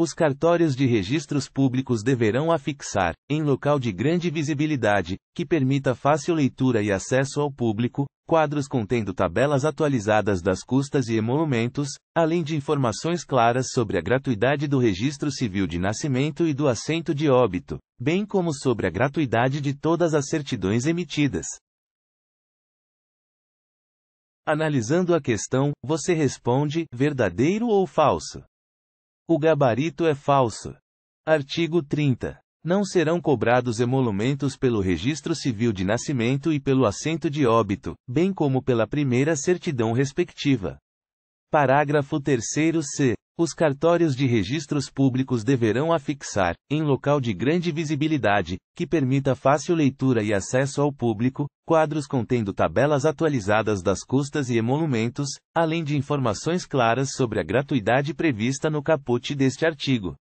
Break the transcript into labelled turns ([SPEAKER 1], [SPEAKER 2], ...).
[SPEAKER 1] Os cartórios de registros públicos deverão afixar, em local de grande visibilidade, que permita fácil leitura e acesso ao público, quadros contendo tabelas atualizadas das custas e emolumentos, além de informações claras sobre a gratuidade do registro civil de nascimento e do assento de óbito, bem como sobre a gratuidade de todas as certidões emitidas. Analisando a questão, você responde: verdadeiro ou falso? O gabarito é falso. Artigo 30. Não serão cobrados emolumentos pelo registro civil de nascimento e pelo assento de óbito, bem como pela primeira certidão respectiva. Parágrafo 3 C. Os cartórios de registros públicos deverão afixar, em local de grande visibilidade, que permita fácil leitura e acesso ao público, quadros contendo tabelas atualizadas das custas e emolumentos, além de informações claras sobre a gratuidade prevista no caput deste
[SPEAKER 2] artigo.